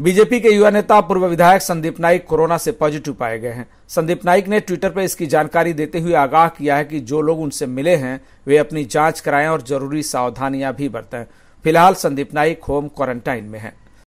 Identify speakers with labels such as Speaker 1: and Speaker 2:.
Speaker 1: BJP के युवा नेता पूर्व विधायक संदीप नाइक कोरोना से पॉजिटिव पाए गए हैं संदीप नाइक ने ट्विटर पर इसकी जानकारी देते हुए आगाह किया है कि जो लोग उनसे मिले हैं वे अपनी जांच कराएं और जरूरी सावधानियां भी बरतें फिलहाल संदीप नाइक होम क्वारंटाइन में हैं